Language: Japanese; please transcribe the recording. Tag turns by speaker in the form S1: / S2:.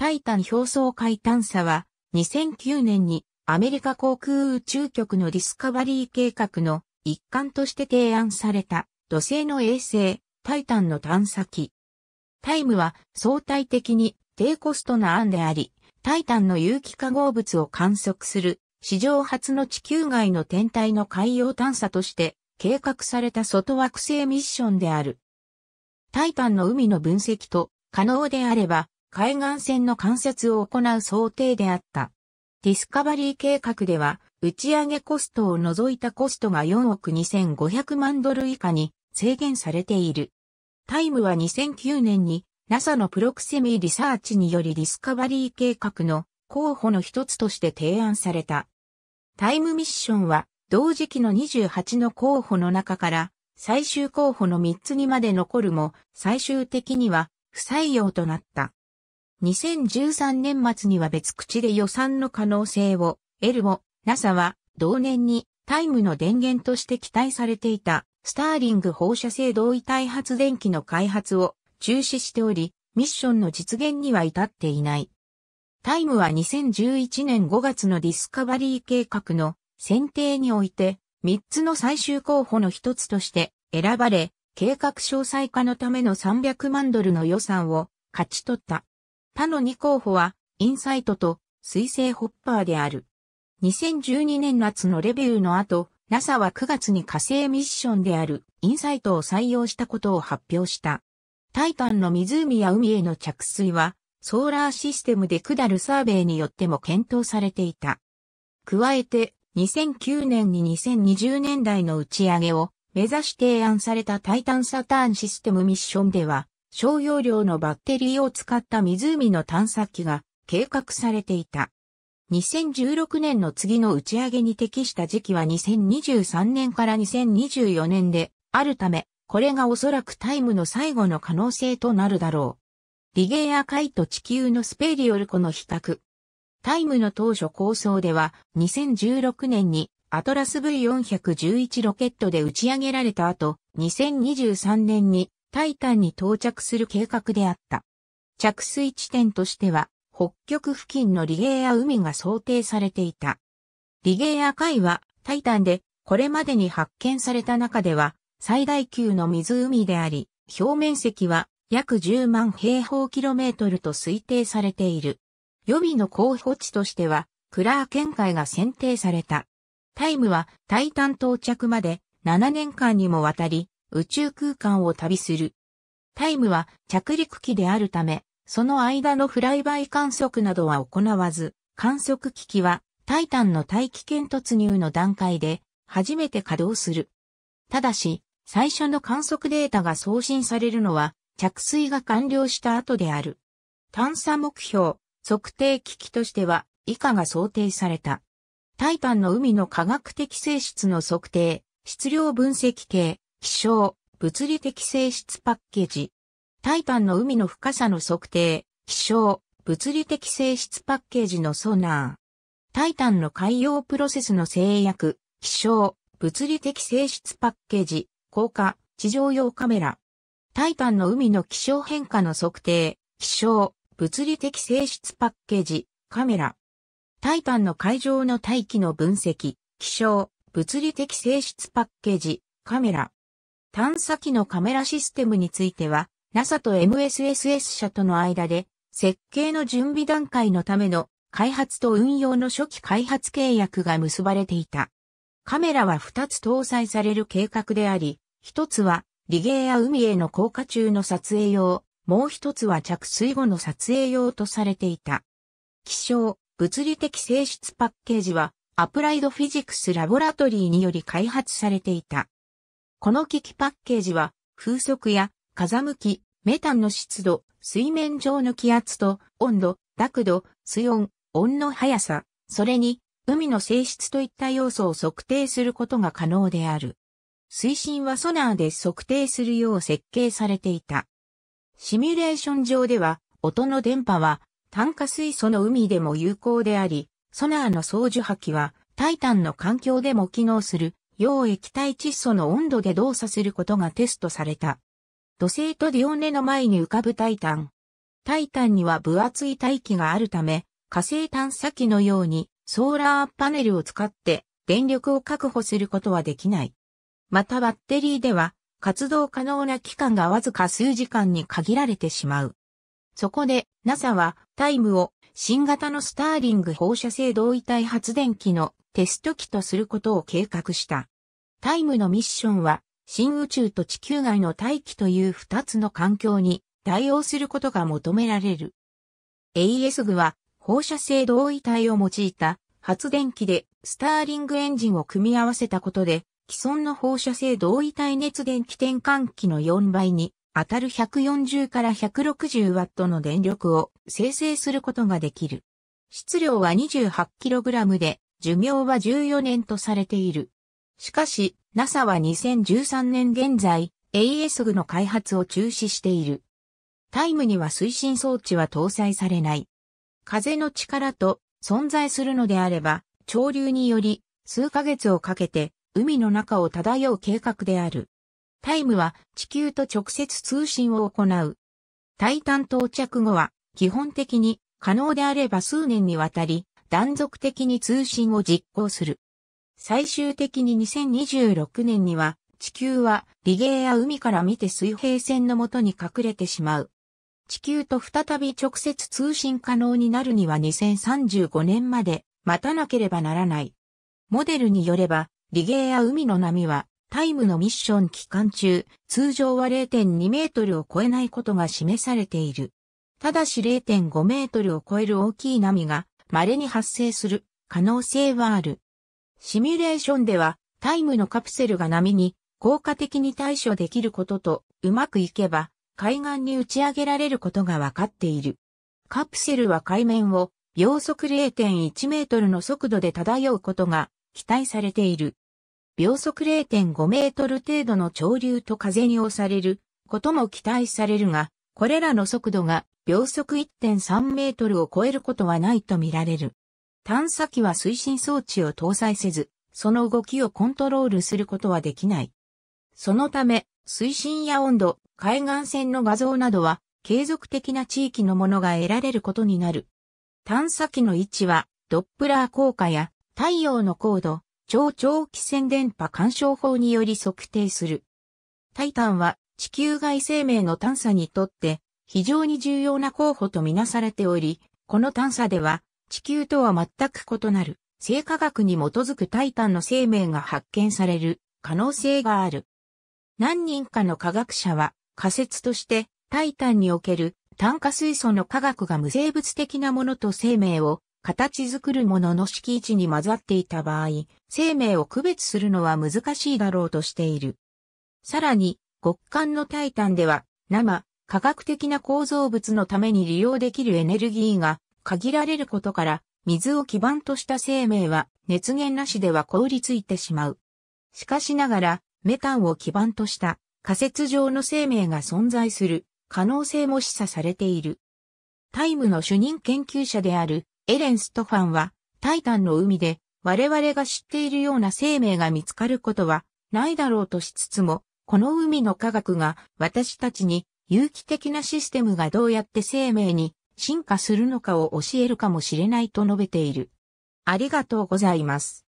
S1: タイタン表層海探査は、2009年にアメリカ航空宇宙局のディスカバリー計画の一環として提案された土星の衛星タイタンの探査機。タイムは相対的に低コストな案であり、タイタンの有機化合物を観測する史上初の地球外の天体の海洋探査として計画された外惑星ミッションである。タイタンの海の分析と可能であれば海岸線の観察を行う想定であった。ディスカバリー計画では、打ち上げコストを除いたコストが4億2500万ドル以下に制限されている。タイムは2009年に NASA のプロクセミリサーチによりディスカバリー計画の候補の一つとして提案された。タイムミッションは同時期の28の候補の中から最終候補の3つにまで残るも最終的には不採用となった。2013年末には別口で予算の可能性を得るも、NASA は同年にタイムの電源として期待されていたスターリング放射性同位体発電機の開発を中止しており、ミッションの実現には至っていない。タイムは2011年5月のディスカバリー計画の選定において、3つの最終候補の一つとして選ばれ、計画詳細化のための300万ドルの予算を勝ち取った。他の2候補は、インサイトと、水星ホッパーである。2012年夏のレビューの後、NASA は9月に火星ミッションであるインサイトを採用したことを発表した。タイタンの湖や海への着水は、ソーラーシステムで下るサーベイによっても検討されていた。加えて、2009年に2020年代の打ち上げを目指し提案されたタイタンサターンシステムミッションでは、小容量のバッテリーを使った湖の探査機が計画されていた。2016年の次の打ち上げに適した時期は2023年から2024年であるため、これがおそらくタイムの最後の可能性となるだろう。リゲーア海と地球のスペリオルコの比較。タイムの当初構想では2016年にアトラス V411 ロケットで打ち上げられた後、2023年にタイタンに到着する計画であった。着水地点としては、北極付近のリゲーア海が想定されていた。リゲーア海は、タイタンで、これまでに発見された中では、最大級の湖であり、表面積は約10万平方キロメートルと推定されている。予備の候補地としては、クラー県海が選定された。タイムは、タイタン到着まで7年間にもわたり、宇宙空間を旅する。タイムは着陸機であるため、その間のフライバイ観測などは行わず、観測機器はタイタンの大気圏突入の段階で初めて稼働する。ただし、最初の観測データが送信されるのは着水が完了した後である。探査目標、測定機器としては以下が想定された。タイタンの海の科学的性質の測定、質量分析系、気象、物理的性質パッケージ。タイタンの海の深さの測定、気象、物理的性質パッケージのソナー。タイタンの海洋プロセスの制約、気象、物理的性質パッケージ、効果、地上用カメラ。タイタンの海の気象変化の測定、気象、物理的性質パッケージ、カメラ。タイタンの海上の大気の分析、気象、物理的性質パッケージ、カメラ。探査機のカメラシステムについては、NASA と MSSS 社との間で、設計の準備段階のための開発と運用の初期開発契約が結ばれていた。カメラは2つ搭載される計画であり、1つは、リゲーや海への降下中の撮影用、もう1つは着水後の撮影用とされていた。気象、物理的性質パッケージは、アプライドフィジクスラボラトリーにより開発されていた。この機器パッケージは、風速や風向き、メタンの湿度、水面上の気圧と温度、濁度、水温、温の速さ、それに海の性質といった要素を測定することが可能である。水深はソナーで測定するよう設計されていた。シミュレーション上では、音の電波は炭化水素の海でも有効であり、ソナーの操縦波器はタイタンの環境でも機能する溶液体窒素の温度で動作することがテストされた。土星とディオネの前に浮かぶタイタン。タイタンには分厚い大気があるため、火星探査機のようにソーラーパネルを使って電力を確保することはできない。またバッテリーでは活動可能な期間がわずか数時間に限られてしまう。そこで NASA はタイムを新型のスターリング放射性同位体発電機のテスト機とすることを計画した。タイムのミッションは、新宇宙と地球外の大気という二つの環境に対応することが求められる。AS グは放射性同位体を用いた発電機でスターリングエンジンを組み合わせたことで既存の放射性同位体熱電気転換機の4倍に当たる140から160ワットの電力を生成することができる。質量は 28kg で、寿命は14年とされている。しかし、NASA は2013年現在、ASG の開発を中止している。タイムには推進装置は搭載されない。風の力と存在するのであれば、潮流により数ヶ月をかけて海の中を漂う計画である。タイムは地球と直接通信を行う。タイタン到着後は基本的に可能であれば数年にわたり断続的に通信を実行する。最終的に2026年には地球はリゲーや海から見て水平線のもとに隠れてしまう。地球と再び直接通信可能になるには2035年まで待たなければならない。モデルによれば、リゲーや海の波はタイムのミッション期間中、通常は0.2メートルを超えないことが示されている。ただし0.5メートルを超える大きい波が稀に発生する可能性はある。シミュレーションではタイムのカプセルが波に効果的に対処できることとうまくいけば海岸に打ち上げられることがわかっている。カプセルは海面を秒速0.1メートルの速度で漂うことが期待されている。秒速0.5メートル程度の潮流と風に押されることも期待されるが、これらの速度が秒速1.3メートルを超えることはないとみられる。探査機は推進装置を搭載せず、その動きをコントロールすることはできない。そのため、水深や温度、海岸線の画像などは、継続的な地域のものが得られることになる。探査機の位置は、ドップラー効果や太陽の高度、超長期線電波干渉法により測定する。タイタンは地球外生命の探査にとって非常に重要な候補とみなされており、この探査では地球とは全く異なる生化学に基づくタイタンの生命が発見される可能性がある。何人かの科学者は仮説としてタイタンにおける炭化水素の科学が無生物的なものと生命を形作るものの敷地に混ざっていた場合、生命を区別するのは難しいだろうとしている。さらに、極寒のタイタンでは、生、科学的な構造物のために利用できるエネルギーが限られることから、水を基盤とした生命は熱源なしでは凍りついてしまう。しかしながら、メタンを基盤とした仮説上の生命が存在する可能性も示唆されている。タイムの主任研究者であるエレン・ストファンは、タイタンの海で、我々が知っているような生命が見つかることは、ないだろうとしつつも、この海の科学が、私たちに、有機的なシステムがどうやって生命に進化するのかを教えるかもしれないと述べている。ありがとうございます。